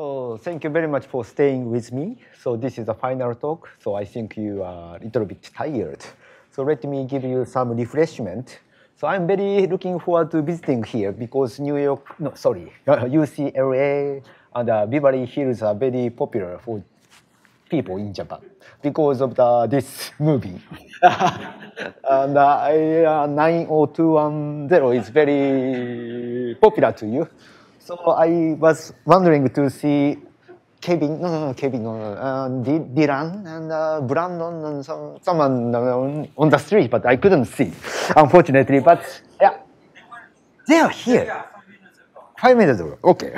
So thank you very much for staying with me. So this is the final talk. So I think you are a little bit tired. So let me give you some refreshment. So I'm very looking forward to visiting here because New York, no, sorry, UCLA and uh, Beverly Hills are very popular for people in Japan because of the, this movie. and uh, uh 90210 is very popular to you. So I was wondering to see Kevin, no, no, no, Kevin, no, no, uh, Dylan and uh, Brandon and some, someone uh, on, on the street, but I couldn't see, unfortunately. But yeah, they are here. five minutes ago. Okay.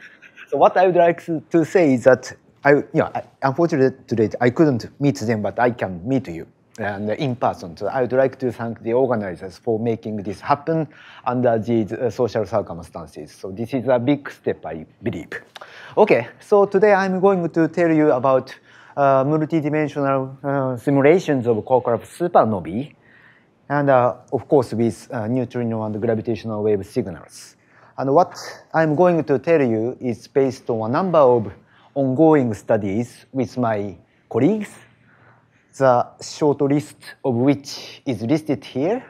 so what I would like to, say is that I, yeah, I, unfortunately, today I couldn't meet them, but I can meet you and in person. So I would like to thank the organizers for making this happen under these uh, social circumstances. So this is a big step, I believe. Okay, so today I'm going to tell you about uh, multidimensional uh, simulations of Kokorov supernovae, and uh, of course with uh, neutrino and gravitational wave signals. And what I'm going to tell you is based on a number of ongoing studies with my colleagues the short list of which is listed here.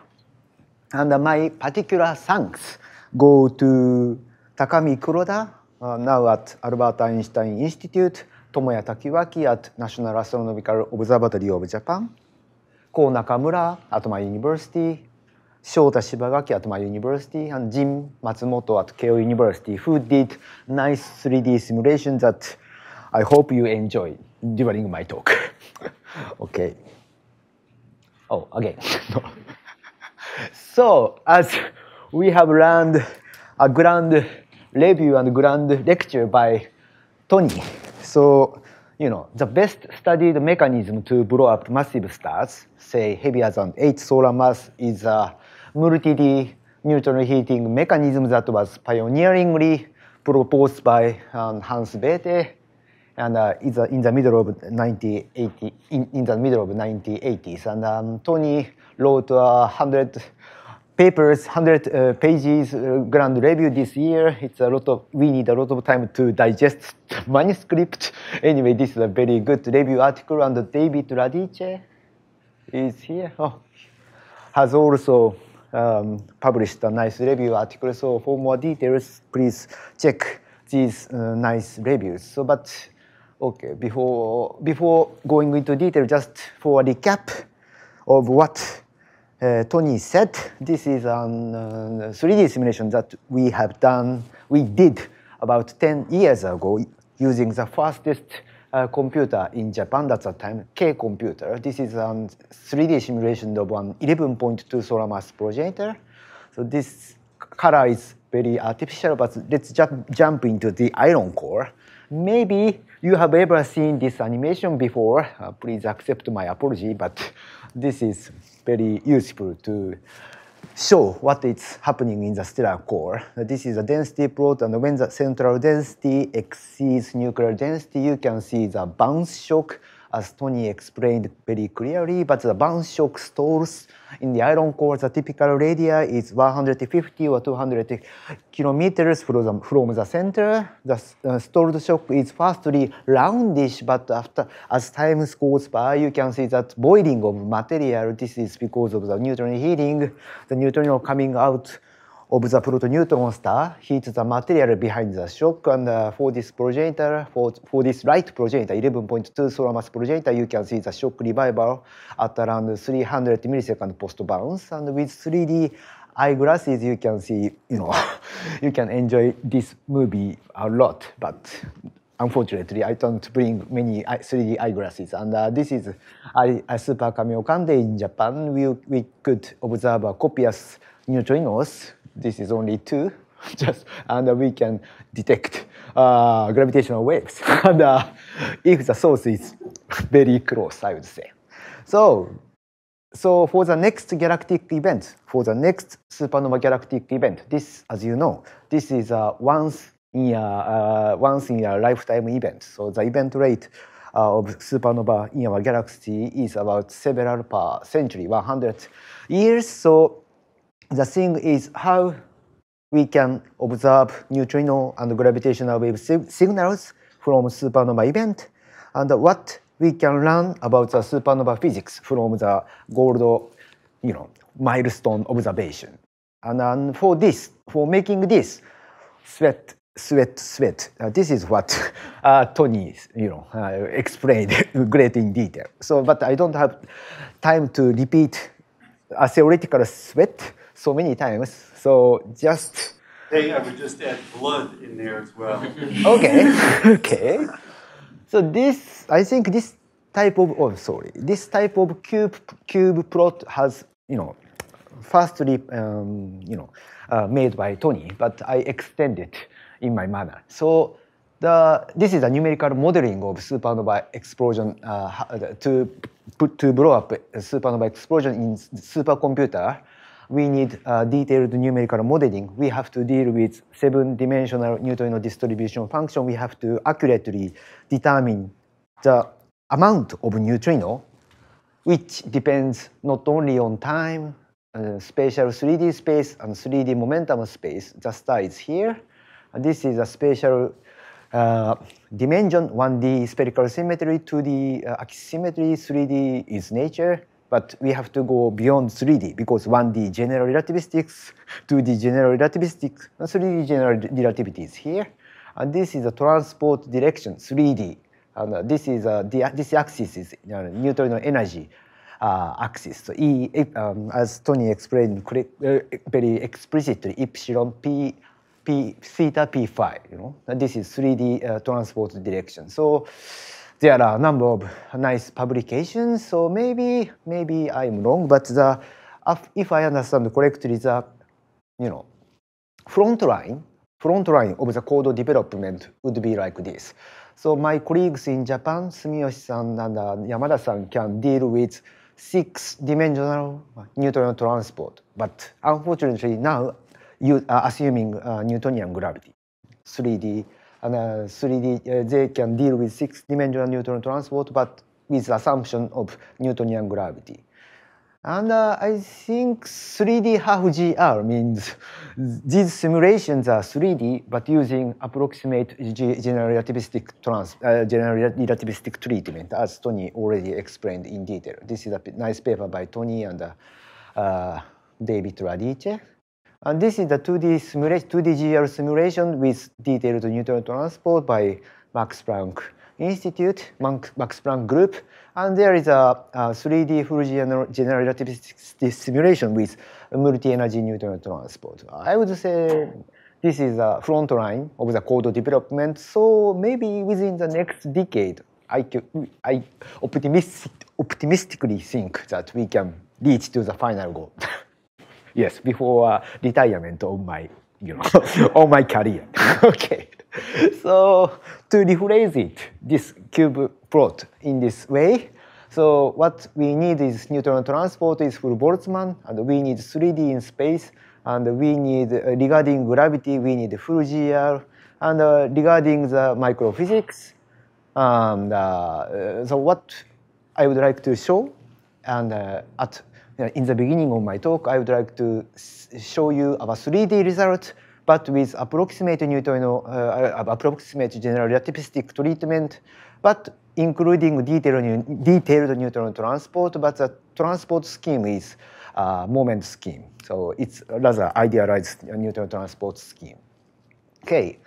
And my particular thanks go to Takami Kuroda, uh, now at Albert Einstein Institute, Tomoya Takiwaki at National Astronomical Observatory of Japan, Ko Nakamura at my university, Shota Shibagaki at my university, and j i m Matsumoto at Keio University, who did nice 3D simulations that I hope you enjoy during my talk. okay. Oh, again. so, as we have learned a grand review and grand lecture by Tony, so, you know, the best studied mechanism to blow up massive stars, say heavier than 8 solar mass, is a multi-D neutron heating mechanism that was pioneeringly proposed by um, Hans Bethe and uh, in, the, uh, in the middle of 1980, in, in the middle of 1980s. And um, Tony wrote uh, 100 papers, 100 uh, pages uh, grand review this year. It's a lot of, we need a lot of time to digest manuscript. Anyway, this is a very good review article and David Radice is here. Oh, has also um, published a nice review article. So for more details, please check these uh, nice reviews. So, but Okay, before, before going into detail, just for a recap of what uh, Tony said, this is a um, uh, 3D simulation that we have done, we did about 10 years ago using the fastest uh, computer in Japan at that time, K computer. This is a um, 3D simulation of an 11.2 solar mass progenitor. So this color is very artificial, but let's just jump into the iron core. Maybe you have ever seen this animation before, uh, please accept my apology, but this is very useful to show what is happening in the stellar core. This is a density plot, and when the central density exceeds nuclear density, you can see the bounce shock as Tony explained very clearly, but the bounce shock stalls in the iron core, the typical radius is 150 or 200 kilometers from the, from the center. The uh, stalled shock is firstly roundish, but after, as time goes by, you can see that boiling of material. This is because of the neutron heating, the neutron coming out of the proto-Newton star heats the material behind the shock and uh, for this progenitor, for, for this light progenitor, 11.2 solar mass progenitor, you can see the shock revival at around 300 millisecond post bounce and with 3D eyeglasses you can see, you know, you can enjoy this movie a lot but unfortunately, I don't bring many 3D eyeglasses. And uh, this is a, a super Kamiokan day in Japan. We, we could observe copious neutrinos this is only two, just and we can detect uh, gravitational waves. and uh, if the source is very close, I would say. So, so for the next galactic event, for the next supernova galactic event, this, as you know, this is a once in a uh, once in a lifetime event. So the event rate. Uh, of supernova in our galaxy is about several per century, 100 years. So the thing is how we can observe neutrino and gravitational wave signals from supernova event and what we can learn about the supernova physics from the gold you know, milestone observation. And, and for this, for making this, sweat, sweat, sweat. Uh, this is what uh, Tony, you know, uh, explained great in detail. So, but I don't have time to repeat a theoretical sweat so many times. So just. Hey, I would just add blood in there as well. okay, okay. So this, I think this type of, oh sorry, this type of cube cube plot has, you know, firstly, um, you know, uh, made by Tony, but I extend it in my manner. So the, this is a numerical modeling of supernova explosion uh, to put to blow up supernova explosion in supercomputer we need uh, detailed numerical modeling. We have to deal with seven-dimensional neutrino distribution function. We have to accurately determine the amount of neutrino, which depends not only on time, uh, spatial 3D space, and 3D momentum space, the star is here. And this is a spatial uh, dimension, 1D spherical symmetry, 2D uh, axisymmetry, 3D is nature. But we have to go beyond 3D because 1D general relativistics, 2D general relativistics, 3D general relativity is here. And this is a transport direction, 3D. And uh, this is uh, the, this axis is neutrino energy uh, axis. So E, um, as Tony explained uh, very explicitly, epsilon p, p theta p phi. You know, and this is 3D uh, transport direction. So there are a number of nice publications. So maybe maybe I'm wrong, but the if I understand correctly, the you know front line front line of the code development would be like this. So my colleagues in Japan, Sumiyoshi-san and uh, Yamada-san can deal with six-dimensional Newtonian transport, but unfortunately now you are assuming uh, Newtonian gravity, 3D and, uh, 3D, uh, they can deal with six-dimensional neutron transport, but with assumption of Newtonian gravity. And uh, I think 3D half GR means these simulations are 3D, but using approximate general relativistic, trans uh, general relativistic treatment, as Tony already explained in detail. This is a nice paper by Tony and uh, uh David Radice. And this is the 2D simulation, 2D GL simulation with detailed neutron transport by Max Planck Institute, Max Planck Group. And there is a, a 3D full general, general relativistic simulation with multi-energy neutron transport. I would say this is a front line of the code development. So maybe within the next decade, I, I optimistic, optimistically think that we can reach to the final goal. Yes, before uh, retirement of my, you know, of my career. okay. So to rephrase it, this cube plot in this way, so what we need is neutron transport is full Boltzmann, and we need 3D in space, and we need, uh, regarding gravity, we need full GR, and uh, regarding the microphysics, and, uh, uh, so what I would like to show, and uh, at uh, in the beginning of my talk, I would like to show you our 3D result, but with approximate neutrino, uh, uh, approximate general relativistic treatment, but including detailed, detailed neutron transport, but the transport scheme is a moment scheme. So it's rather idealized neutron transport scheme. Okay.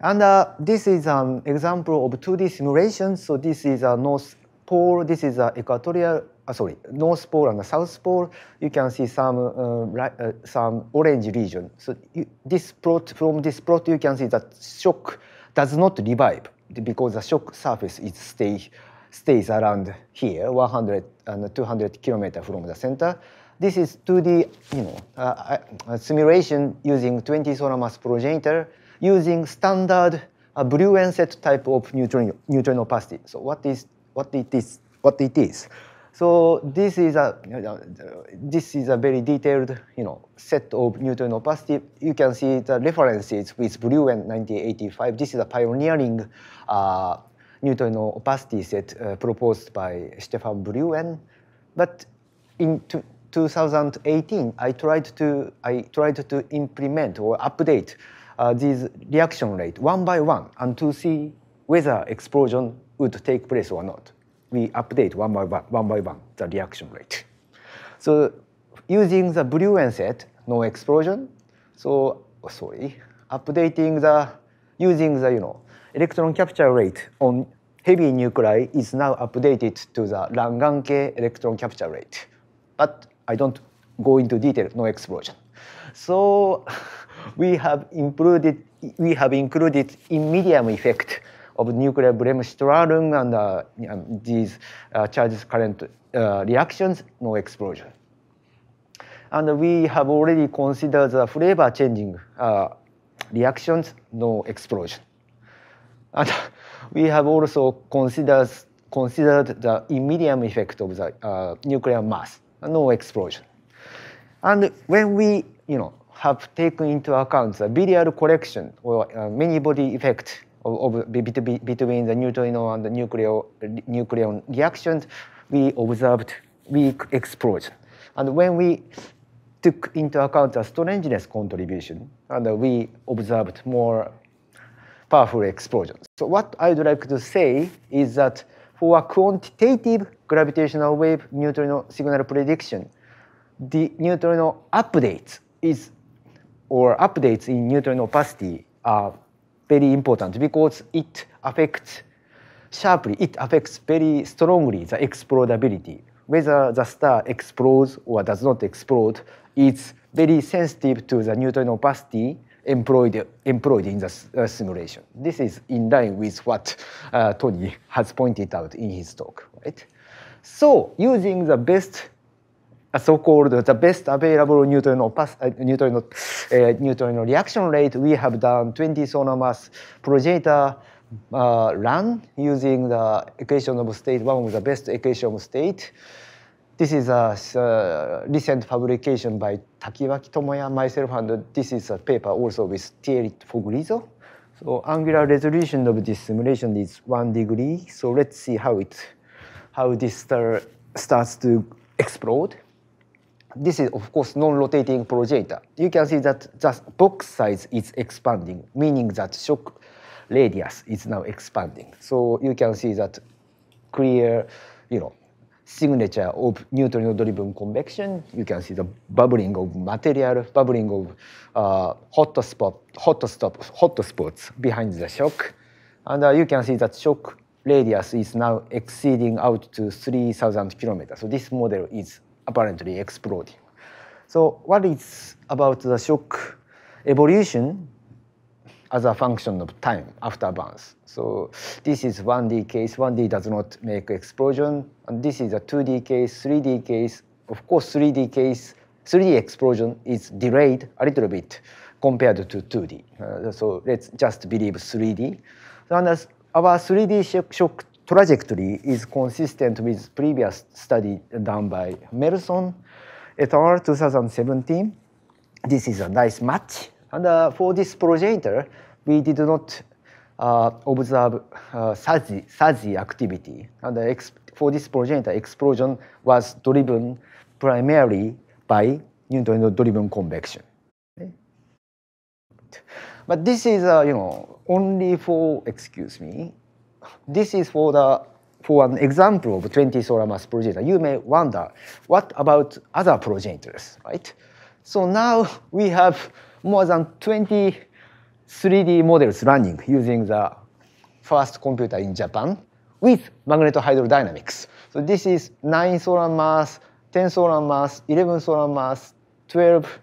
And uh, this is an example of 2D simulation. So this is a North Pole, this is an equatorial uh, sorry, North Pole and the South Pole, you can see some uh, uh, some orange region. So you, this plot from this plot, you can see that shock does not revive because the shock surface is stay stays around here, 100 and 200 kilometers from the center. This is 2D, you know, uh, uh, simulation using 20 solar mass progenitor using standard uh, blue and set type of neutrino, neutrino opacity. So what is what it is what it is? So this is a this is a very detailed you know set of Newton opacity. You can see the references with Blue and 1985. This is a pioneering uh, Newton opacity set uh, proposed by Stefan Bluen. But in 2018, I tried to I tried to implement or update uh, these reaction rate one by one and to see whether explosion would take place or not we update one by one, one by one the reaction rate. So using the blue set, no explosion. So sorry, updating the using the you know electron capture rate on heavy nuclei is now updated to the Langanke electron capture rate. But I don't go into detail, no explosion. So we have included we have included in medium effect of nuclear bremsstrahlung and uh, um, these uh, current uh, reactions, no explosion. And we have already considered the flavor changing uh, reactions, no explosion. And we have also considered, considered the immediate effect of the uh, nuclear mass, no explosion. And when we, you know, have taken into account the biliary correction or uh, many body effect of, of between, the neutrino and the nucleo, nucleon reactions, we observed, we explored. And when we took into account the strangeness contribution, and we observed more powerful explosions. So what I'd like to say is that for a quantitative gravitational wave neutrino signal prediction, the neutrino updates is or updates in neutrino opacity are very important because it affects sharply, it affects very strongly the explodability. Whether the star explodes or does not explode it's very sensitive to the neutron opacity employed, employed in the uh, simulation. This is in line with what uh, Tony has pointed out in his talk, right? So using the best so called the best available neutrino, pass, uh, neutrino, uh, neutrino reaction rate, we have done 20 sonar mass progenitor uh, run using the equation of state, one of the best equation of state. This is a uh, recent publication by Takiwaki Tomoya, myself, and this is a paper also with Thierry Foglizo. So angular resolution of this simulation is one degree. So let's see how it, how this star starts to explode this is of course non-rotating projector. You can see that the box size is expanding, meaning that shock radius is now expanding. So you can see that clear, you know, signature of neutrino-driven convection. You can see the bubbling of material, bubbling of uh, hot spot, hot stop, hot spots behind the shock, and uh, you can see that shock radius is now exceeding out to 3,000 kilometers. So this model is apparently exploding. So what is about the shock evolution as a function of time after bounce? So this is 1D case. 1D does not make explosion. And this is a 2D case, 3D case. Of course, 3D case, 3D explosion is delayed a little bit compared to 2D. Uh, so let's just believe 3D. And as our 3D shock trajectory is consistent with previous study done by Melson et al. 2017. This is a nice match. And uh, for this progenitor, we did not uh, observe uh, SASI, activity. And uh, for this progenitor, explosion was driven primarily by Newtonian driven convection. But this is, uh, you know, only for, excuse me, this is for the for an example of 20 solar mass progenitor. You may wonder, what about other progenitors, right? So now we have more than 20 3D models running using the first computer in Japan with magnetohydrodynamics. So this is 9 solar mass, 10 solar mass, 11 solar mass, 12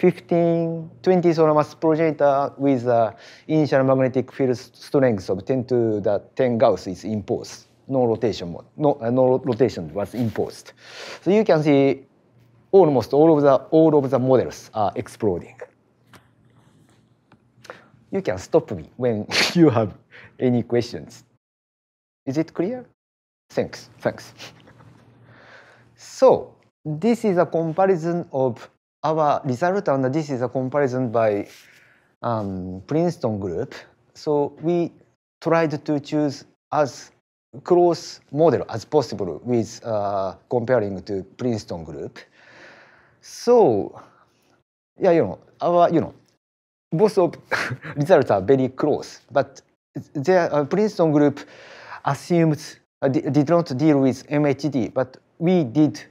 15, 20 mass progenitor uh, with the uh, initial magnetic field strength of 10 to the 10 Gauss is imposed. No rotation, mode. no, uh, no rotation was imposed. So you can see almost all of the all of the models are exploding. You can stop me when you have any questions. Is it clear? Thanks, thanks. so this is a comparison of our result, and this is a comparison by um, Princeton group. So we tried to choose as close model as possible with uh, comparing to Princeton group. So, yeah, you know, our, you know, both of results are very close, but the uh, Princeton group assumed uh, did not deal with MHD, but we did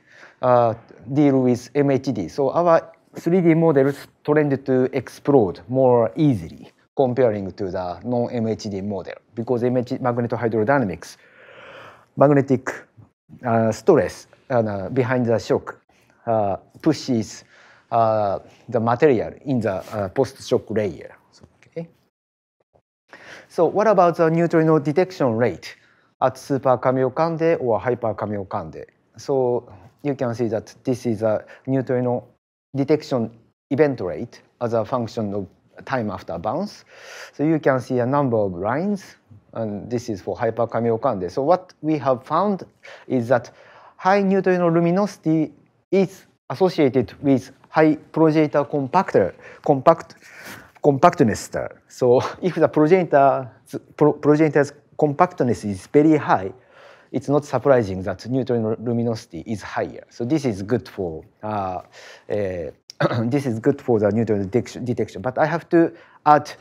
uh, deal with MHD. So our 3D models tend to explode more easily comparing to the non-MHD model because MHD magnetohydrodynamics, magnetic uh, stress uh, behind the shock uh, pushes uh, the material in the uh, post-shock layer. Okay. So what about the neutrino detection rate at super kamiokande or hyper kamiokande? So you can see that this is a neutrino detection event rate as a function of time after bounce. So you can see a number of lines, and this is for hyper Kamiokande. So what we have found is that high neutrino luminosity is associated with high progenitor compactor, compact, compactness. So if the progenitor, pro, progenitor's compactness is very high, it's not surprising that neutron luminosity is higher. So this is good for uh, uh this is good for the neutron detection, But I have to add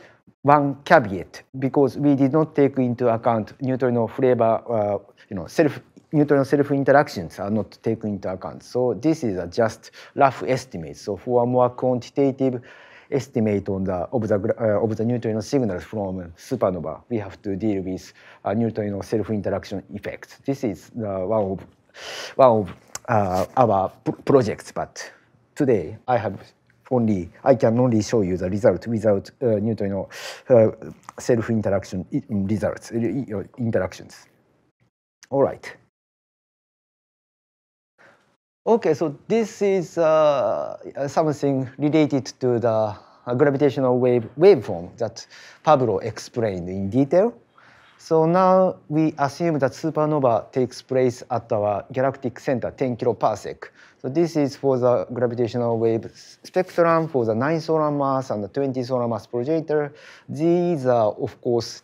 one caveat because we did not take into account neutrino flavor, uh, you know, self neutrino self interactions are not taken into account. So this is a just rough estimate. So for a more quantitative estimate on the of the uh, of the neutrino signals from supernova. We have to deal with uh, neutrino self-interaction effects. This is the one of one of uh, our projects, but today I have only I can only show you the result without uh, neutrino uh, self-interaction results uh, interactions. All right. Okay, so this is uh, uh something related to the uh, gravitational wave waveform that Pablo explained in detail. So now we assume that supernova takes place at our galactic center, 10 kiloparsec. So this is for the gravitational wave spectrum for the 9 solar mass and the 20 solar mass progenitor. These are, of course,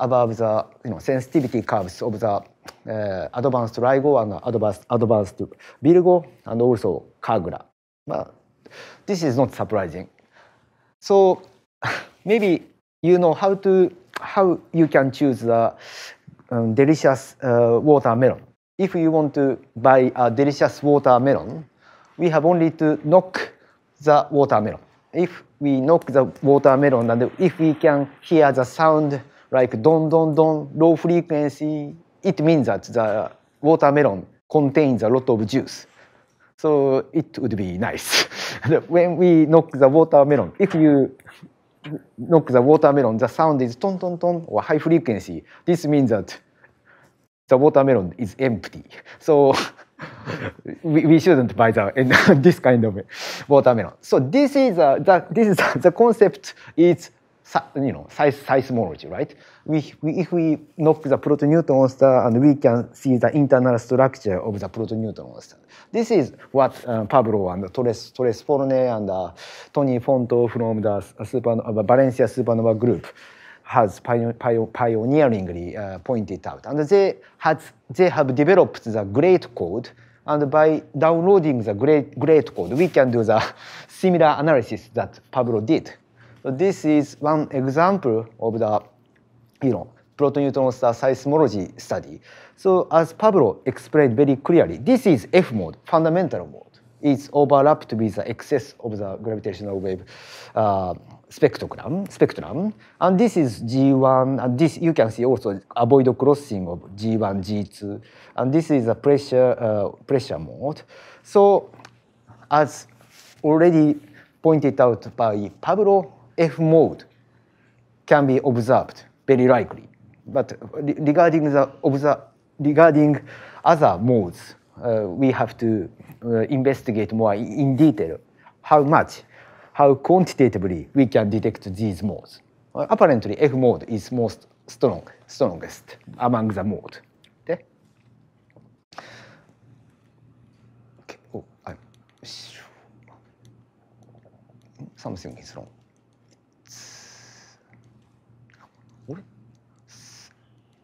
above the you know, sensitivity curves of the uh, advanced LIGO and advanced, advanced Virgo and also Kagura. But this is not surprising. So maybe you know how to how you can choose the um, delicious uh, watermelon. If you want to buy a delicious watermelon, we have only to knock the watermelon. If we knock the watermelon and if we can hear the sound like don don don low frequency it means that the watermelon contains a lot of juice. So it would be nice. when we knock the watermelon, if you knock the watermelon, the sound is ton ton ton or high frequency. This means that the watermelon is empty. So we, we shouldn't buy the this kind of watermelon. So this is a, the, this is a, the concept is you know seismology, right? if we knock the proto-Newton o n s t e r and we can see the internal structure of the proto-Newton o n s t e r This is what uh, Pablo and Torres, Torres Forne and uh, Tony Fonto from the super, uh, Valencia Supernova Group has pioneeringly uh, pointed out. And they, had, they have developed the great code And by downloading the great, great code, we can do the similar analysis that Pablo did. So this is one example of the you know, proton neutron star seismology study. So as Pablo explained very clearly, this is F mode, fundamental mode. It's overlapped with the excess of the gravitational wave uh, spectrum, spectrum. And this is G1, and this you can see also avoid crossing of G1, G2. And this is a pressure, uh, pressure mode. So as already pointed out by Pablo, F mode can be observed very likely. But regarding the of the regarding other modes, uh, we have to uh, investigate more in detail how much, how quantitatively we can detect these modes. w e apparently, F mode is most strong, strongest among the mode. s something is wrong.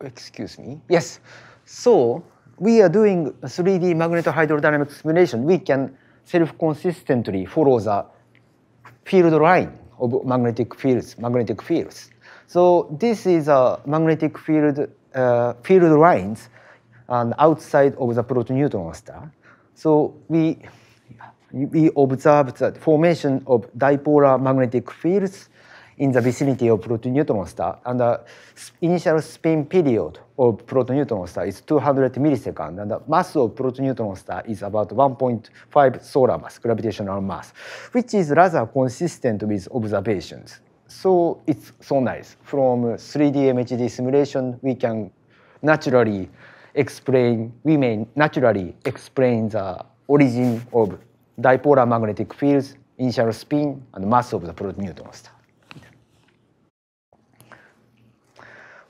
excuse me. Yes. So we are doing 3D magnetohydrodynamic simulation. We can self-consistently follow the field line of magnetic fields, magnetic fields. So this is a magnetic field, uh, field lines and outside of the proto-neutron star. So we, we observe the formation of dipolar magnetic fields in the vicinity of protoneutron star, and the initial spin period of protoneutron star is 200 milliseconds, and the mass of protoneutron star is about 1.5 solar mass, gravitational mass, which is rather consistent with observations. So it's so nice. From 3D MHD simulation, we can naturally explain, we may naturally explain the origin of dipolar magnetic fields, initial spin, and mass of the protoneutron star.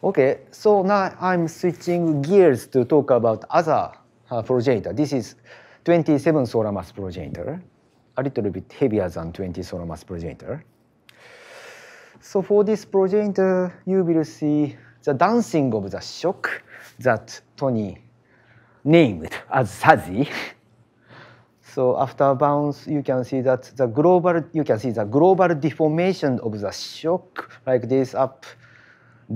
Okay, so now I'm switching gears to talk about other uh, progenitor. This is 27 solar mass progenitor, a little bit heavier than 20 solar mass progenitor. So for this progenitor, you will see the dancing of the shock that Tony named as Sazi. So after bounce, you can see that the global, you can see the global deformation of the shock like this up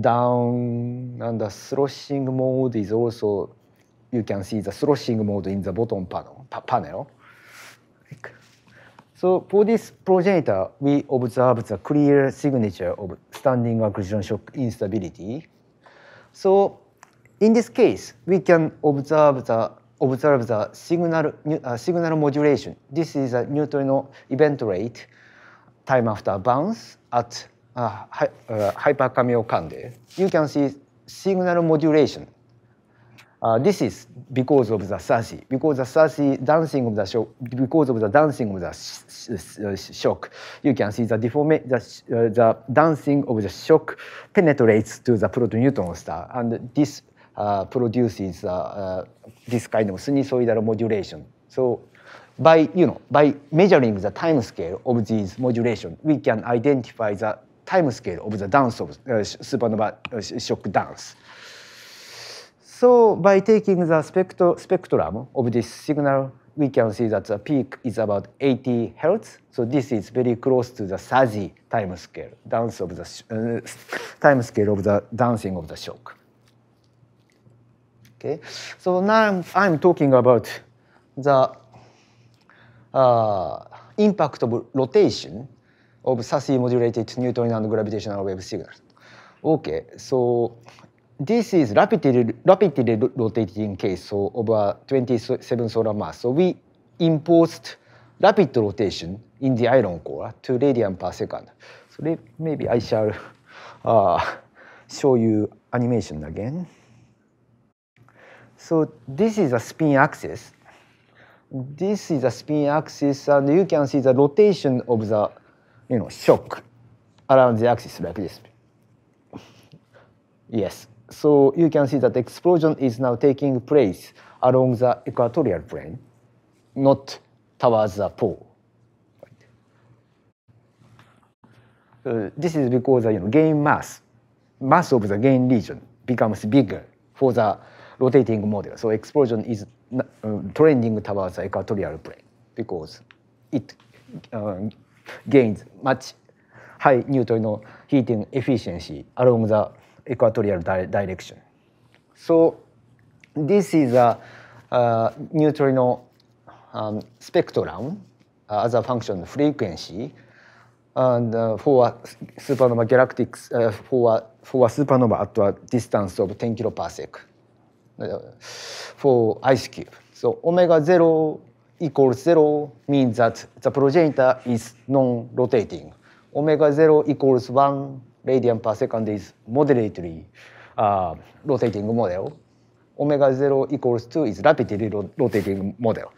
down and the sloshing mode is also you can see the sloshing mode in the bottom panel. panel. So for this progenitor, we observe the clear signature of standing accretion shock instability. So in this case, we can observe the observe the signal uh, signal modulation. This is a neutrino event rate time after bounce at uh, hy uh, hyperkamiokande, you can see signal modulation. Uh, this is because of the SASI, because the SASI dancing of the shock, because of the dancing of the sh sh shock, you can see the deformation, the, uh, the dancing of the shock penetrates to the protoneutron star, and this uh, produces uh, uh, this kind of sinusoidal modulation. So by, you know, by measuring the time scale of these modulation, we can identify the タイムスケールオブザダンスオブスーパーノバショックダンス。So by taking the spectrum, spectrum of this signal, we can see that the peak is about 80 hertz. So this is very close to the s a z i time scale, dance of the uh, time scale of the dancing of the shock. Okay. So now I'm talking about the uh, impact of rotation of SASE modulated Newtonian and gravitational wave signals. Okay, so this is rapidly, rapidly rotating case so over 27 solar mass. So we imposed rapid rotation in the iron core to radian per second. So maybe I shall uh, show you animation again. So this is a spin axis. This is a spin axis, and you can see the rotation of the you know, shock around the axis like this. yes, so you can see that explosion is now taking place along the equatorial plane, not towards the pole. Uh, this is because you know gain mass, mass of the gain region becomes bigger for the rotating model. So explosion is uh, trending towards the equatorial plane because it uh, gains match high neutral の heating efficiency along the equatorial direction. So this is a uh, neutrino um, spectrum uh, as a function of frequency and uh, for a supernova galactic uh, for a, for a supernova at a distance of 10 kiloparsec uh, for ice cube. So omega zero equals zero means that the progenitor is non-rotating. Omega zero equals one radian per second is moderately uh, rotating model. Omega zero equals two is rapidly rotating model.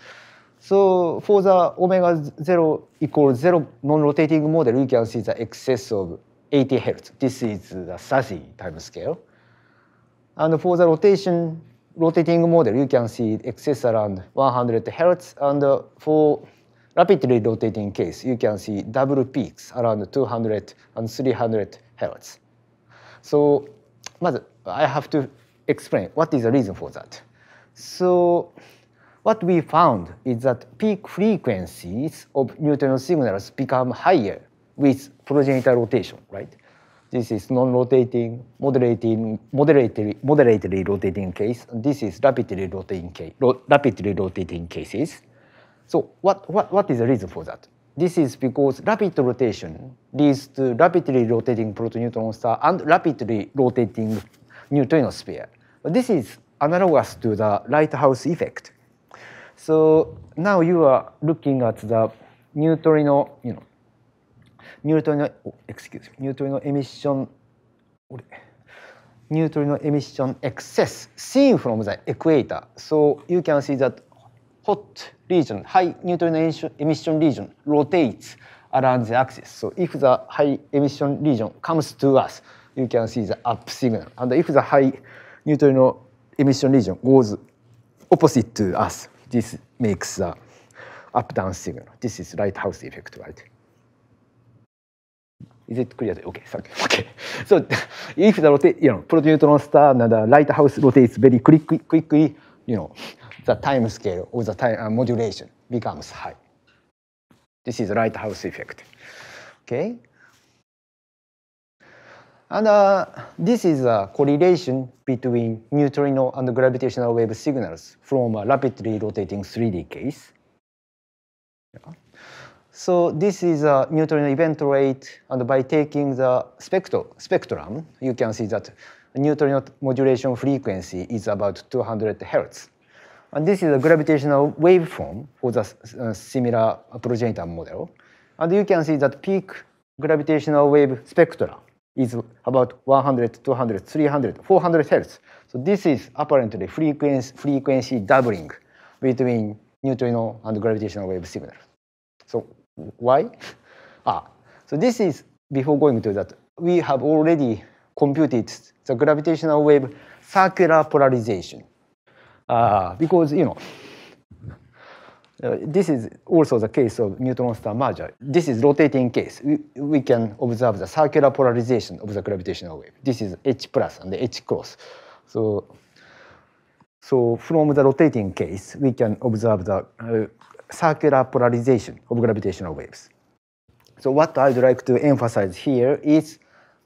So for the omega zero equals zero non-rotating model, you can see the excess of 80 hertz. This is the SASI time scale. And for the rotation rotating model, you can see excess around 100 hertz. And uh, for rapidly rotating case, you can see double peaks around 200 and 300 hertz. So I have to explain what is the reason for that. So what we found is that peak frequencies of neutrino signals become higher with progenitor rotation, right? This is non-rotating, moderating, moderately, moderately rotating case. And this is rapidly rotating case, ro rapidly rotating cases. So what, what, what is the reason for that? This is because rapid rotation leads to rapidly rotating proto-neutron star and rapidly rotating neutrino sphere. This is analogous to the lighthouse effect. So now you are looking at the neutrino, you know, ニュートリノエクスキューズニュートリノエミッションニュートリノエミッションエクセス seen from the equator so you can see that hot region high neutron emission region rotates around the axis so if the high emission region comes to us you can see the up signal and if the high neutrino emission region goes opposite to us this makes the up down signal this is lighthouse effect right Is it clear? Okay, t h a y o k a y So if the rotate, you know, proton star, and the lighthouse rotates very quickly, quickly, you know, the time scale or the time uh, modulation becomes high. This is lighthouse effect. Okay. And uh, this is a correlation between neutrino and gravitational wave signals from a rapidly rotating 3D case. Yeah. So this is a neutrino event rate, and by taking the spectro spectrum, you can see that neutrino modulation frequency is about 200 hertz. And this is a gravitational waveform for the similar progenitor model. And you can see that peak gravitational wave spectra is about 100, 200, 300, 400 hertz. So this is apparently frequency, frequency doubling between neutrino and gravitational wave signal. So why? ah, so this is, before going to that, we have already computed the gravitational wave circular polarization. Uh, because, you know, uh, this is also the case of neutron star merger. This is rotating case. We, we can observe the circular polarization of the gravitational wave. This is H plus and H cross. So, so from the rotating case, we can observe the uh, circular polarization of gravitational waves. So what I'd like to emphasize here is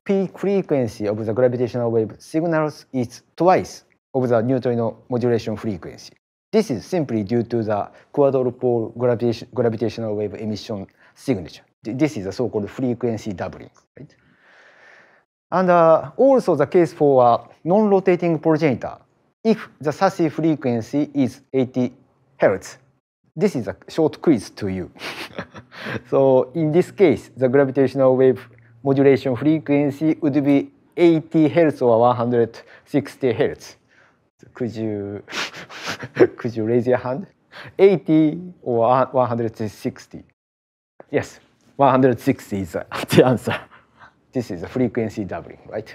peak frequency of the gravitational wave signals is twice of the neutrino modulation frequency. This is simply due to the quadrupole gravitation, gravitational wave emission signature. This is a so-called frequency doubling. Right? And uh, also the case for a non-rotating progenitor if the SASI frequency is 80 Hz this is a short quiz to you. so in this case, the gravitational wave modulation frequency would be 80 hertz or 160 hertz. Could you could you raise your hand? 80 or 160? Yes, 160 is uh, the answer. This is a frequency doubling, right?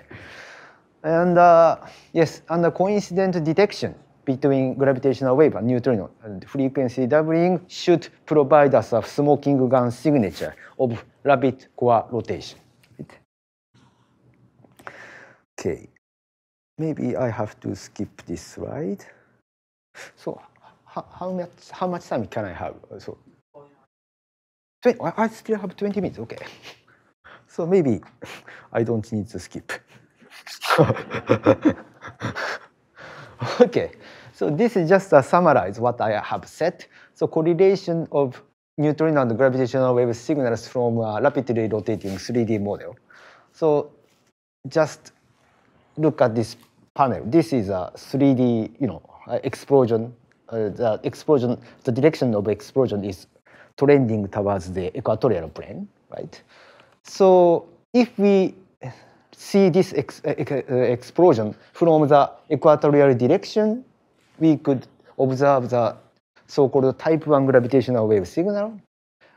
And uh, yes, and the coincident detection between gravitational wave and neutrino and frequency doubling should provide us a smoking gun signature of rapid core rotation. Okay, maybe I have to skip this slide. So how much how much time can I have? So I still have 20 minutes, okay. So maybe I don't need to skip. Okay, so this is just a summarize what I have said. So correlation of neutrino and gravitational wave signals from a uh, rapidly rotating 3D model. So just look at this panel. This is a 3D, you know, uh, explosion. Uh, the explosion, the direction of explosion is trending towards the equatorial plane, right? So if we see this ex uh, ex uh, explosion from the equatorial direction, we could observe the so-called type 1 gravitational wave signal.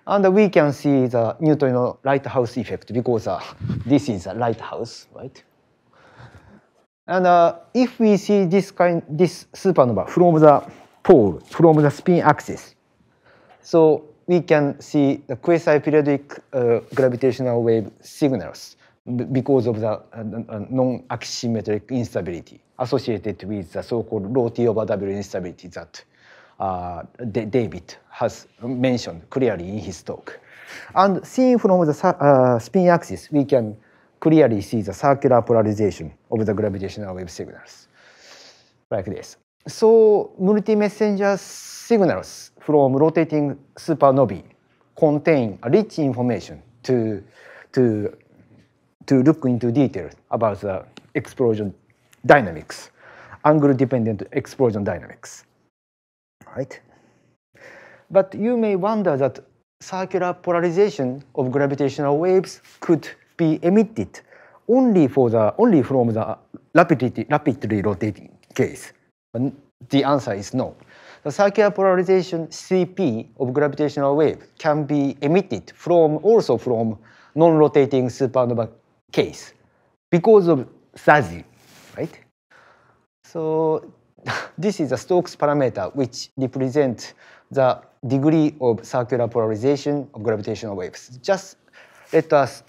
And we can see the neutrino lighthouse effect because uh, this is a lighthouse, right? And uh, if we see this kind, this supernova from the pole, from the spin axis, so we can see the quasi-periodic uh, gravitational wave signals because of the uh, non-axisymmetric instability associated with the so-called rho T over W instability that uh, David has mentioned clearly in his talk. And seen from the uh, spin axis, we can clearly see the circular polarization of the gravitational wave signals, like this. So multi-messenger signals from rotating supernovae contain rich information to, to to look into details about the explosion dynamics, angle-dependent explosion dynamics, right? But you may wonder that circular polarization of gravitational waves could be emitted only for the only from the rapidly rapidly rotating case. And the answer is no. The circular polarization CP of gravitational wave can be emitted from also from non-rotating supernova case because of SASI, right? So this is a Stokes parameter which represents the degree of circular polarization of gravitational waves. Just let us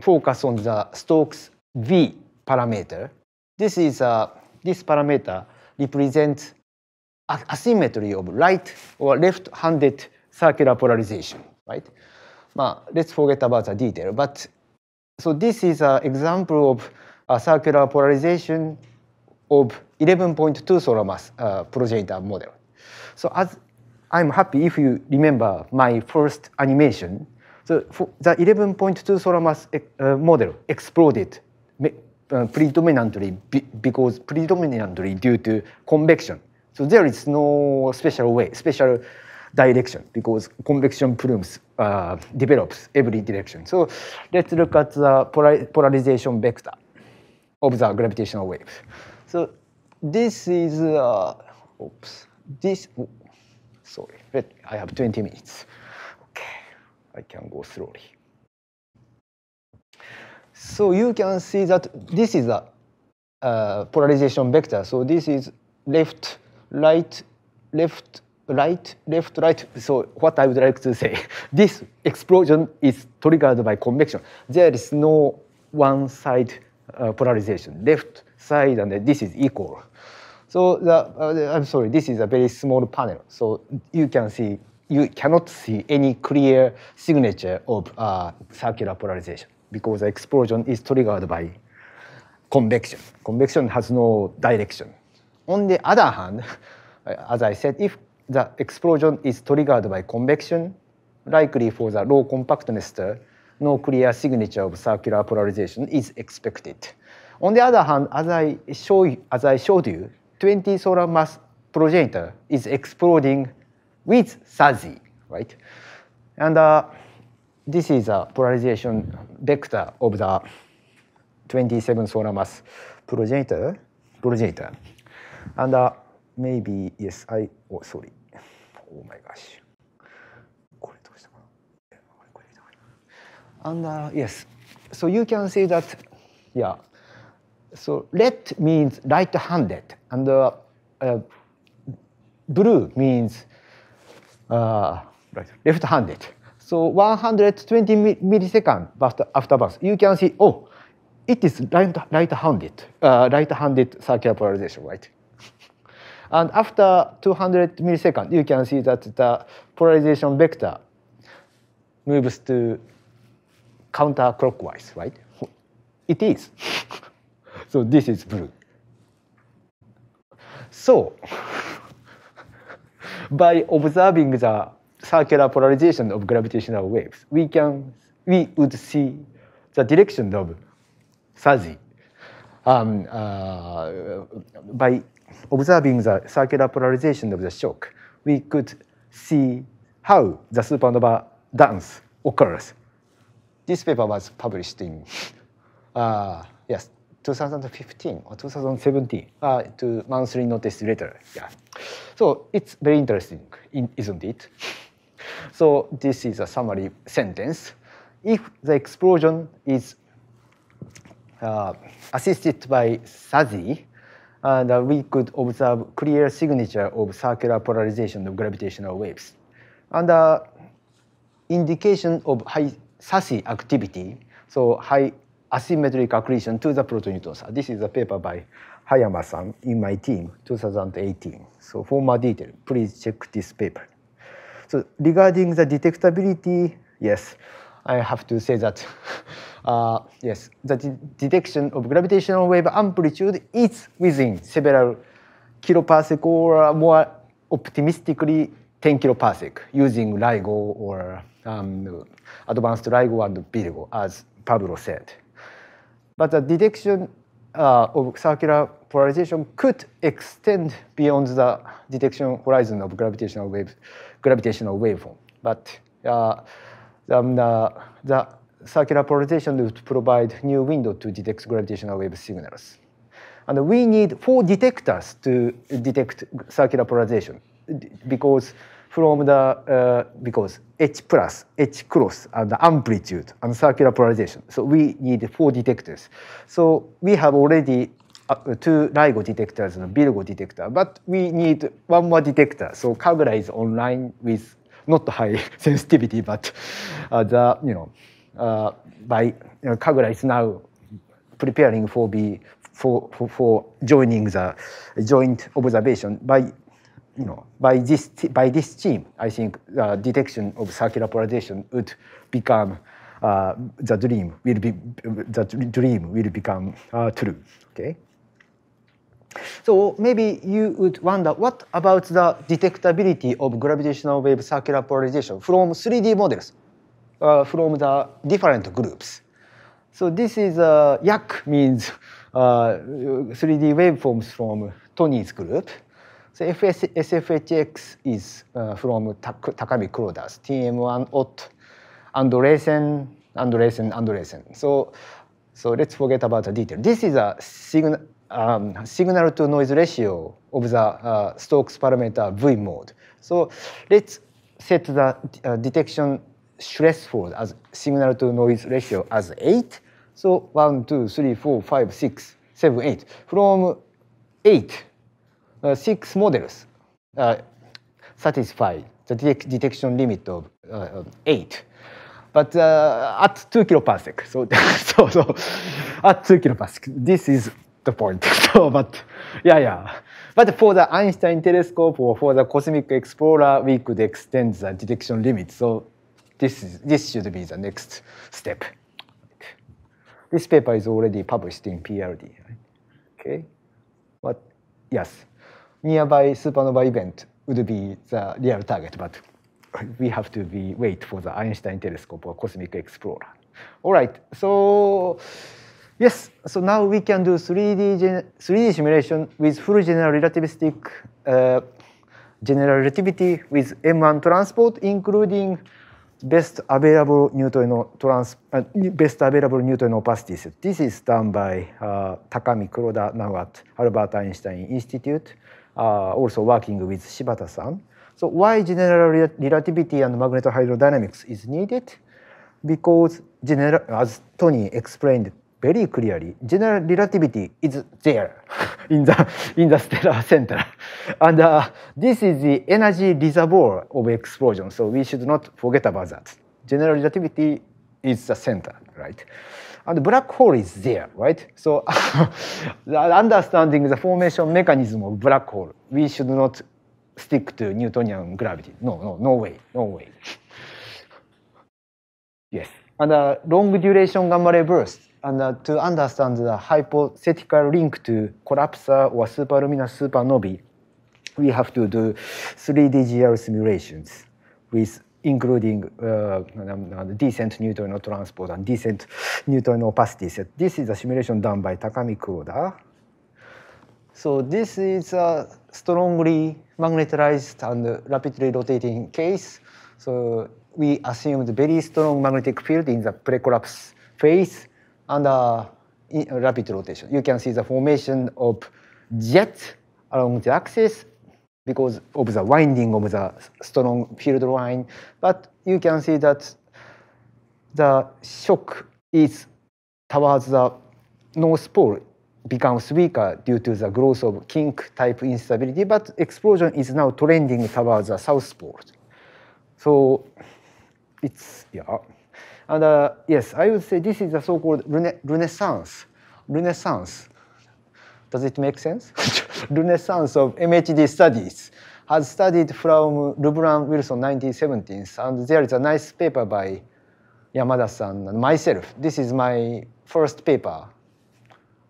focus on the Stokes V parameter. This is a, this parameter represents asymmetry of right or left-handed circular polarization, right? let us forget about the detail, but so this is an example of a circular polarization of 11.2 solar mass uh, progenitor model. So as I'm happy if you remember my first animation. So the 11.2 solar mass uh, model exploded uh, predominantly because predominantly due to convection. So there is no special way, special direction because convection plumes uh, develops every direction. So let's look at the polarization vector of the gravitational waves. So this is, uh, oops, this, sorry. sorry, I have 20 minutes. Okay, I can go slowly. So you can see that this is a uh, polarization vector. So this is left, right, left, right, left, right. So what I would like to say, this explosion is triggered by convection. There is no one-side uh, polarization, left side and this is equal. So the, uh, I'm sorry, this is a very small panel. So you can see, you cannot see any clear signature of uh, circular polarization because the explosion is triggered by convection. Convection has no direction. On the other hand, as I said, if the explosion is triggered by convection, likely for the low compactness, no clear signature of circular polarization is expected. On the other hand, as I, show, as I showed you, 20 solar mass progenitor is exploding with SASI, right? And uh, this is a polarization vector of the 27 solar mass progenitor, progenitor. And uh, maybe, yes, I, oh, sorry. Oh my gosh! And uh, yes so you can see that yeah so red means right-handed and uh, uh, blue means uh, left-handed so 120 milliseconds after, burst, birth you can see oh it is right-handed uh, right-handed circular polarization right and after 200 milliseconds, you can see that the polarization vector moves to counterclockwise, right? It is. so this is blue. So by observing the circular polarization of gravitational waves, we can we would see the direction of fuzzy um, uh, by observing the circular polarization of the shock, we could see how the supernova dance occurs. This paper was published in, uh, yes, 2015 or 2017 uh, to monthly notice later. Yeah. So it's very interesting, isn't it? So this is a summary sentence. If the explosion is uh, assisted by SASI, and uh, we could observe clear signature of circular polarization of gravitational waves. And the uh, indication of high SASI activity, so high asymmetric accretion to the protonucleus. This is a paper by Hayama-san in my team, 2018. So for more detail, please check this paper. So regarding the detectability, yes, I have to say that, uh, yes, the de detection of gravitational wave amplitude is within several kiloparsec or uh, more optimistically 10 kiloparsec using LIGO or um, advanced LIGO and BILGO, as Pablo said. But the detection uh, of circular polarization could extend beyond the detection horizon of gravitational wave, gravitational waveform. But uh, um, the, the circular polarization will provide new window to detect gravitational wave signals. And we need four detectors to detect circular polarization because from the, uh, because H plus, H cross, and the amplitude and circular polarization. So we need four detectors. So we have already uh, two LIGO detectors and a BILGO detector, but we need one more detector. So Kagura is online with not high sensitivity, but uh, the you know uh, by you know, Kagura is now preparing for the for, for, for joining the joint observation by you know by this by this team. I think the uh, detection of circular polarization would become uh, the dream will be the dream will become uh, true. Okay. So maybe you would wonder what about the detectability of gravitational wave circular polarization from 3D models uh, from the different groups. So this is uh, YAC means uh, 3D waveforms from Tony's group. So FS SFHX is uh, from Tak Takami Kuroda's TM1 Ott, Andresen, Andresen, Andresen. So, so let's forget about the detail. This is a signal um, signal to noise ratio of the uh, Stokes parameter V mode. So let's set the uh, detection threshold as signal to noise ratio as 8. So 1, 2, 3, 4, 5, 6, 7, 8. From 8, uh, 6 models uh, satisfy the de detection limit uh, of 8 but uh, at 2 kiloparsec. So, so, so at 2 kiloparsec, this is the point. so, but yeah, yeah. But for the Einstein telescope or for the Cosmic Explorer, we could extend the detection limit. So this is this should be the next step. This paper is already published in PRD. Okay, but yes, nearby supernova event would be the real target, but we have to be wait for the Einstein telescope or Cosmic Explorer. All right, so. Yes, so now we can do 3D, gen 3D simulation with full general relativistic uh, general relativity with M1 transport, including best available Newtonian trans uh, best available Newton opacities. This is done by uh, Takami Kuroda now at Albert Einstein Institute, uh, also working with Shibata-san. So why general re relativity and magnetohydrodynamics is needed? Because general, as Tony explained ベリークリアリー、r l y general relativity is there in the in the stellar center and uh, this is the energy reservoir of explosion so we should not forget about that general r e l a t i s the center right and black hole is there right so understanding the formation mechanism of black hole we should not stick to newtonian gravity no no no way no way yes and uh, long duration gamma ray bursts and uh, to understand the hypothetical link to collapse or superluminous supernovae, we have to do 3D simulations with including uh, um, uh decent neutron transport and decent neutron opacity set. This is a simulation done by Takami Kuroda. So this is a strongly magnetized and rapidly rotating case. So we assumed very strong magnetic field in the pre-collapse phase under uh, rapid rotation. You can see the formation of jets along the axis because of the winding of the strong field line. But you can see that the shock is towards the North Pole becomes weaker due to the growth of kink type instability, but explosion is now trending towards the South Pole. So it's, yeah. And uh, yes, I would say this is the so-called rena renaissance. Renaissance. Does it make sense? renaissance of MHD studies has studied from Lubran Wilson 1970s, and there is a nice paper by Yamada-san and myself. This is my first paper,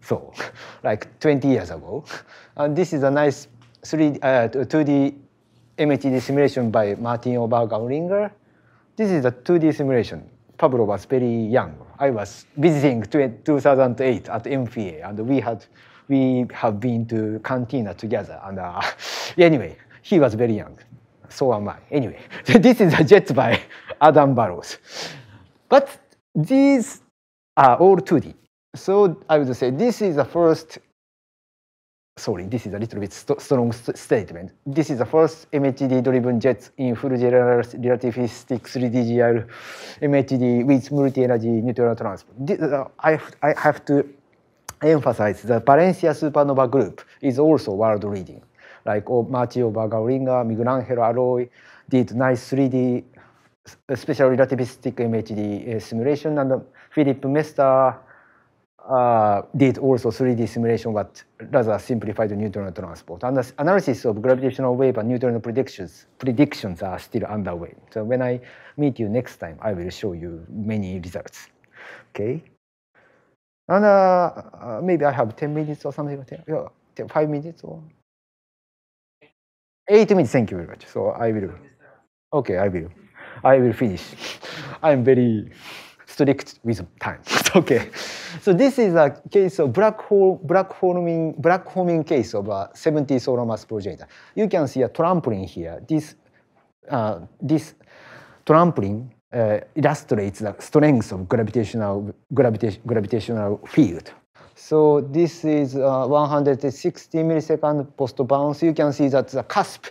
so like 20 years ago. And this is a nice 3, uh, 2D MHD simulation by Martin Obergauringer. This is a 2D simulation. Pablo was very young. I was visiting 2008 at MPA, and we had we have been to Cantina together. And uh, anyway, he was very young. So am I. Anyway, this is a jet by Adam Barrows. But these are all 2D. So I would say this is the first sorry, this is a little bit st strong st statement. This is the first MHD-driven jets in full general relativistic 3DGL MHD with multi-energy neutral transport. This, uh, I, I have to emphasize the Valencia supernova group is also world-leading, like oh, Marcio Bagauringa, Miguel Aloy did nice 3D special relativistic MHD uh, simulation, and uh, Philip Mester uh, did also 3D simulation but rather simplified neutron transport. And the analysis of gravitational wave and neutron predictions predictions are still underway. So when I meet you next time, I will show you many results. Okay. And uh, uh, maybe I have 10 minutes or something, 10, yeah, 10, 5 minutes or 8 minutes, thank you very much. So I will, okay, I will, I will finish. I'm very strict with time. okay, so this is a case of black hole, black forming, black forming case of a 70 solar mass projector. You can see a trampoline here. This, uh, this trampoline uh, illustrates the strength of gravitational gravita gravitational field. So this is uh, 160 millisecond post bounce. You can see that the cusp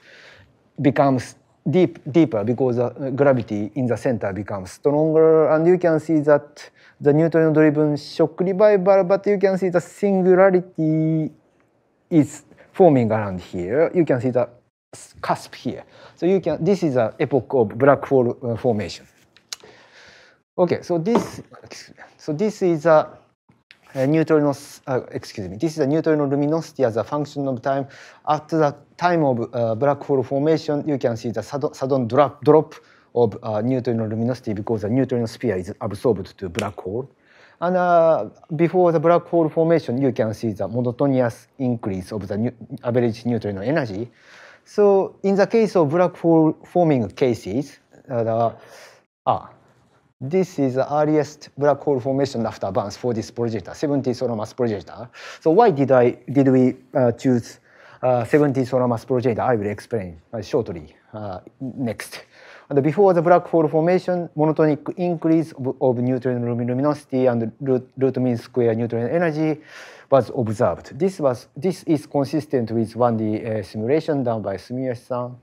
becomes deep, deeper because the uh, gravity in the center becomes stronger and you can see that the Newtonian driven shock revival but you can see the singularity is forming around here you can see the cusp here so you can this is an epoch of black hole uh, formation okay so this so this is a neutrinos, uh, excuse me, this is a neutrino luminosity as a function of time. At the time of uh, black hole formation, you can see the sudden, d drop, drop of uh, neutrino luminosity because the neutrino sphere is absorbed to black hole. And uh, before the black hole formation, you can see the monotonous increase of the new, average neutrino energy. So in the case of black hole forming cases, uh, the, ah, This is the earliest black hole formation after Burns for this projector, 70 solar mass projector. So why did I did we uh, choose uh, 70 solar mass projector? I will explain uh, shortly uh, next. And before the black hole formation, monotonic increase of, of neutron luminosity and root, root, mean square neutron energy was observed. This was this is consistent with 1D uh, simulation done by sumiyoshi san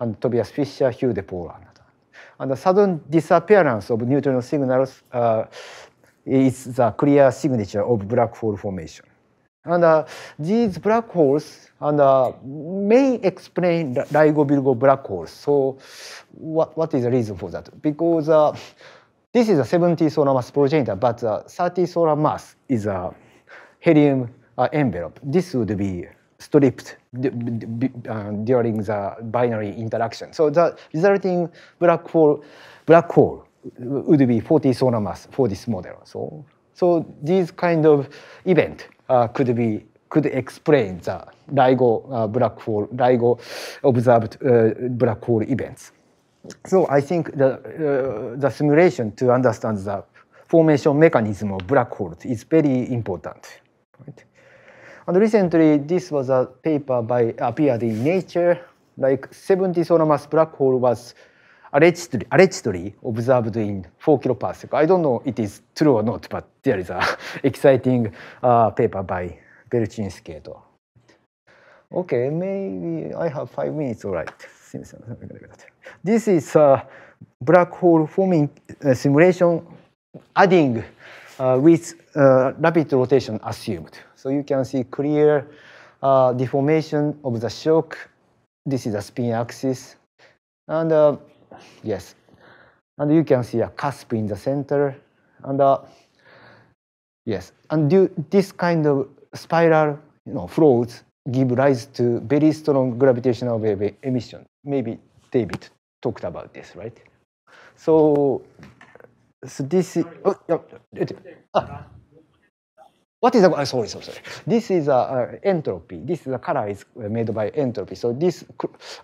and Tobias Fischer, Hugh de Poland. and the sudden disappearance of neutrino signals uh, is the clear signature of black hole formation. And uh, these black holes and, uh, may explain LIGO-Virgo black holes. So what, what is the reason for that? Because uh, this is a 70 solar mass progenitor, but uh, 30 solar mass is a helium uh, envelope. This would be stripped Uh, during the binary interaction. So the resulting black hole, black hole would be 40 solar mass for this model. So, so these kind of event uh, could be could explain the LIGO uh, black hole, LIGO observed uh, black hole events. So I think the uh, the simulation to understand the formation mechanism of black holes is very important. Right? And recently, this was a paper by appeared in Nature. Like 70 solar mass black hole was allegedly, allegedly observed in 4 kiloparsec. I don't know it is true or not, but there is a exciting uh, paper by Berchinski Okay, maybe I have five minutes, all right. This is a black hole forming uh, simulation adding uh, with uh, rapid rotation assumed. So you can see clear uh, deformation of the shock. This is a spin axis. And yes, and you can see a cusp in the center. And yes, and do this kind of spiral you know, flows give rise to very strong gravitational wave emission. Maybe David talked about this, right? So So this is, oh, ah. What is the, sorry, sorry, sorry. This is a uh, entropy. This is a color is made by entropy. So this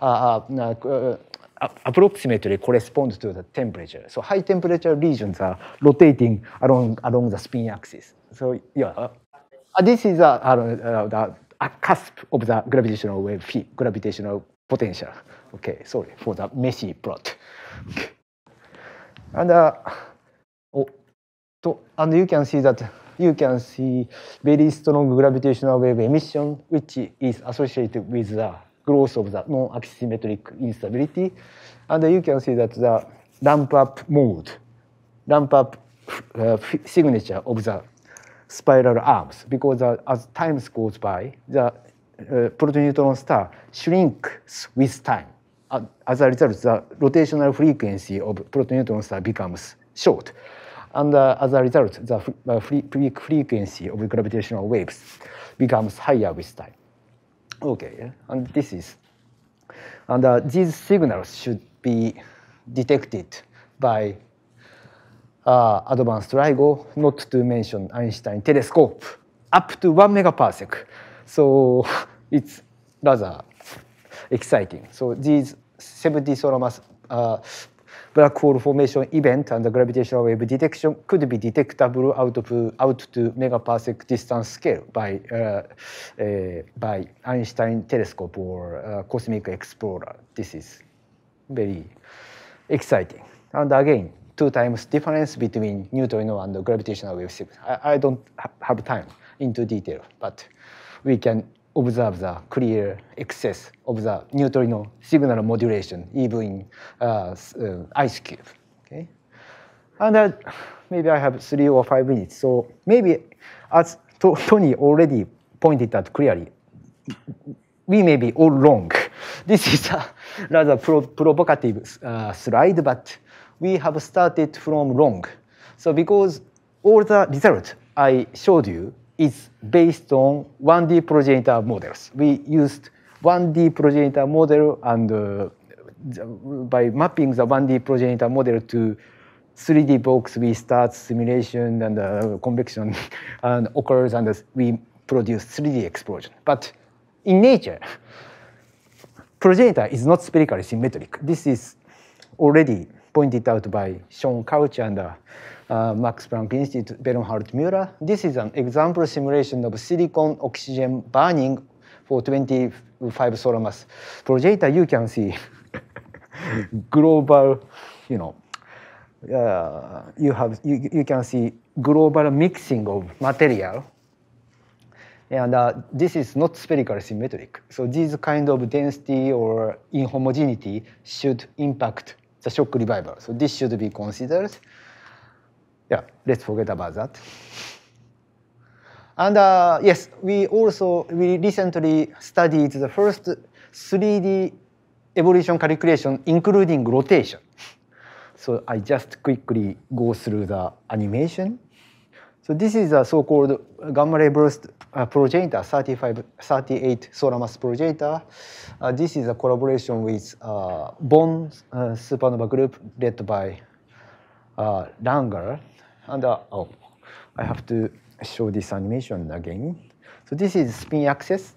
uh, uh, uh, approximately corresponds to the temperature. So high temperature regions are rotating along along the spin axis. So yeah, uh, this is a, uh, the a cusp of the gravitational wave phi, gravitational potential. Okay, sorry for the messy plot. Okay. And uh, t and you can see that you can see very strong gravitational wave emission which is associated with the growth of the non-axisymmetric instability and you can see that the ramp up mode ramp up uh, signature of the spiral arms because uh, as time goes by the uh, protoneutron star shrinks with time as a result the rotational frequency of protoneutron star becomes short And uh, as a result, the uh, frequency of gravitational waves becomes higher with time. Okay, and this is, and uh, these signals should be detected by uh, advanced LIGO, not to mention Einstein telescope, up to one megaparsec. So it's rather uh, exciting. So these 70 solar mass uh, black hole formation event and the gravitational wave detection could be detectable out, of, out to megaparsec distance scale by, uh, uh, by Einstein telescope or uh, cosmic explorer. This is very exciting. And again, two times difference between neutrino and gravitational wave signal. I, I don't ha have time into detail, but we can observe the clear excess of the neutrino signal modulation, even in uh, uh, ice cube. Okay, and uh, maybe I have three or five minutes. So maybe, as Tony already pointed out clearly, we may be all wrong. This is a rather pro provocative uh, slide, but we have started from wrong. So because all the results I showed you is based on 1D progenitor models. We used 1D progenitor model and uh, by mapping the 1D progenitor model to 3D box, we start simulation and uh, convection and occurs and uh, we produce 3D explosion. But in nature, progenitor is not spherically symmetric. This is already pointed out by Sean Couch and uh, uh Max Planck Institute, Bernhard Müller. This is an example simulation of silicon oxygen burning for 25 solar mass. Projector, you can see global, you know, uh, you have you, you can see global mixing of material and uh, this is not spherical symmetric so these kind of density or inhomogeneity should impact the shock revival. So this should be considered. Yeah, let's forget about that. And uh, yes, we also we recently studied the first 3D evolution calculation, including rotation. So I just quickly go through the animation. So this is a so-called gamma ray burst uh, progenitor, 35, 38 solar mass progenitor. Uh, this is a collaboration with uh, Bonn uh, supernova group led by uh, Langer. And uh, oh, I have to show this animation again. So this is spin axis,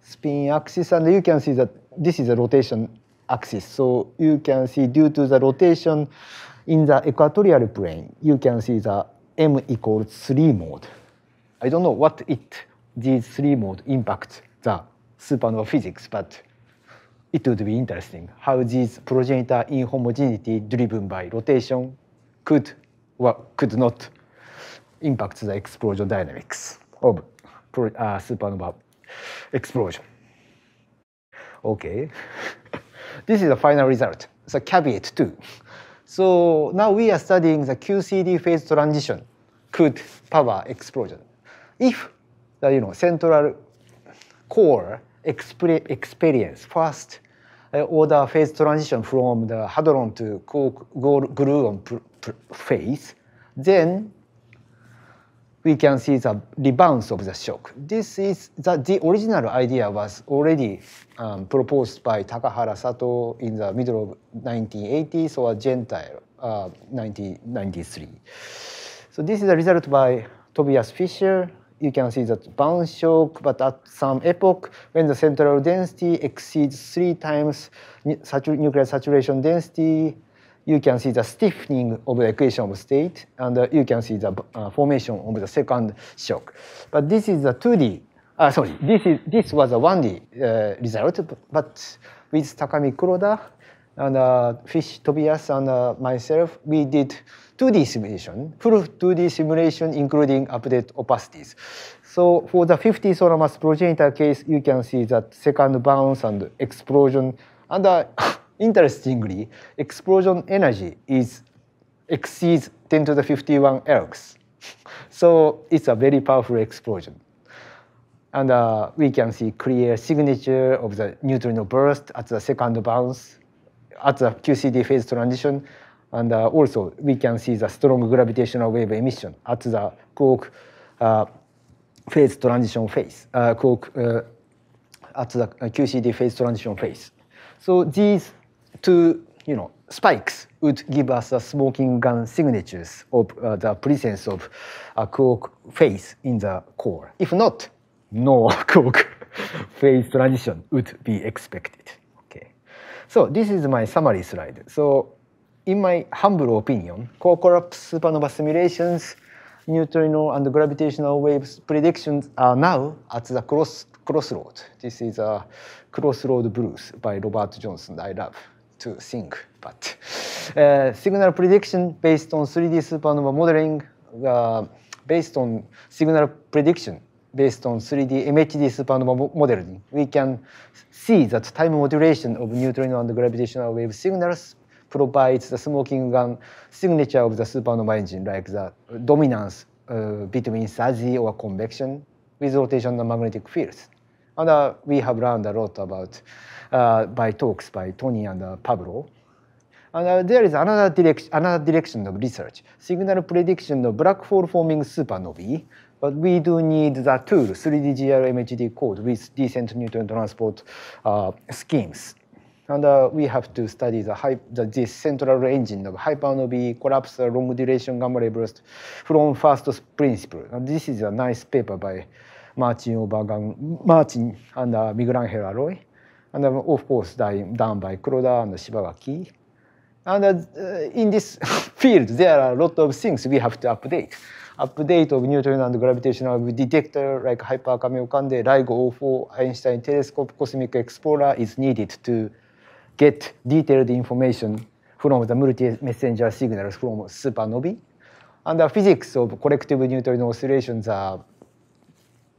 spin axis, and you can see that this is a rotation axis. So you can see due to the rotation in the equatorial plane, you can see the m equals 3 mode. I don't know what it these three mode impact the supernova physics, but it would be interesting how these progenitor inhomogeneity driven by rotation could or could not impact the explosion dynamics of pro, uh, supernova explosion. Okay, this is the final result. The caveat too. So now we are studying the QCD phase transition could power explosion. If the you know, central core experience first uh, order phase transition from the hadron to gluon phase, then we can see the rebound of the shock. This is the, the original idea was already um, proposed by Takahara Sato in the middle of 1980s or Gentile uh, 1993. So this is a result by Tobias Fischer. You can see that bounce shock, but at some epoch, when the central density exceeds three times nuclear saturation density, you can see the stiffening of the equation of state, and uh, you can see the uh, formation of the second shock. But this is a 2D, uh, sorry, this, is, this was a 1D uh, result, but with Takami Kuroda and uh, Fish Tobias and uh, myself, we did 2D simulation, full 2D simulation including update opacities. So for the 50 solar mass progenitor case, you can see that second bounce and explosion and Interestingly, explosion energy is exceeds 10 to the 51 ergs. So it's a very powerful explosion. And uh, we can see clear signature of the neutrino burst at the second bounce, at the QCD phase transition, and uh, also we can see the strong gravitational wave emission at the quark uh, phase transition phase, quark uh, uh, at the uh, QCD phase transition phase. So these two, you know, spikes would give us the smoking gun signatures of uh, the presence of a quark phase in the core. If not, no quark phase transition would be expected. Okay. So this is my summary slide. So in my humble opinion, core collapse supernova simulations, neutrino and gravitational waves predictions are now at the cross crossroad. This is a crossroad blues by Robert Johnson. I love to think. But uh, signal prediction based on 3D supernova modeling, uh, based on signal prediction, based on 3D MHD supernova modeling, we can see that time modulation of neutrino and gravitational wave signals provides the smoking gun signature of the supernova engine, like the dominance uh, between SASI or convection with rotation and magnetic fields. And uh, we have learned a lot about uh, by talks by Tony and uh, Pablo. And uh, there is another direction, another direction of research, signal prediction of black hole forming supernovae. But we do need the tool, 3D GR MHD code with decent neutron transport uh, schemes. And uh, we have to study the, hy the this central engine of hypernovae collapse long duration gamma ray burst from first principle. And this is a nice paper by Martin, Obergang, Martin and uh, Miguel Angel Arroy. and of course done by Kuroda and Shibagaki. And uh, in this field, there are a lot of things we have to update. Update of Newton and gravitational detector like Hyper Kamiokande, LIGO 04, Einstein telescope, Cosmic Explorer is needed to get detailed information from the multi-messenger signals from supernovae. And the physics of collective neutrino oscillations are,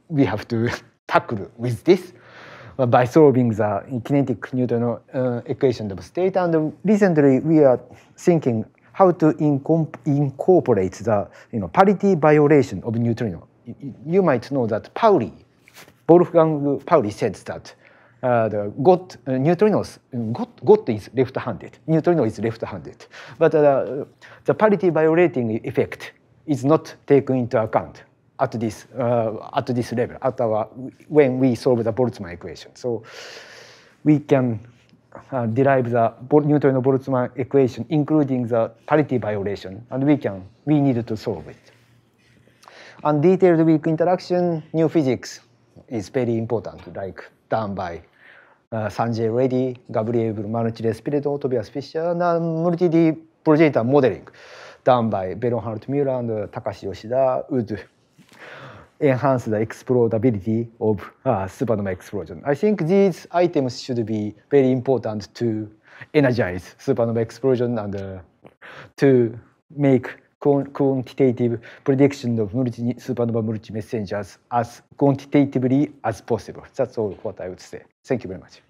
we have to tackle with this uh, by solving the kinetic Newton uh, equation of state. And recently we are thinking how to incorporate the you know, parity violation of neutrino. You might know that Pauli, Wolfgang Pauli says that uh, the got uh, neutrinos got, got is left-handed neutrino is left-handed but uh, the parity violating effect is not taken into account at this uh, at this level at our when we solve the Boltzmann equation. So we can uh, derive the Newton Boltzmann equation, including the parity violation, and we can we need to solve it. And detailed weak interaction, new physics is very important, like done by uh, Sanjay Reddy, Gabriel Manucci Espirito, Tobias Fischer, and multi-D p r o j e n t o r modeling done by Beron Hart m u l l e r and uh, Takashi Yoshida, u d o enhance the explorability of uh, supernova explosion. I think these items should be very important to energize supernova explosion and uh, to make quantitative prediction of multi supernova multi-messengers as quantitatively as possible. That's all what I would say. Thank you very much.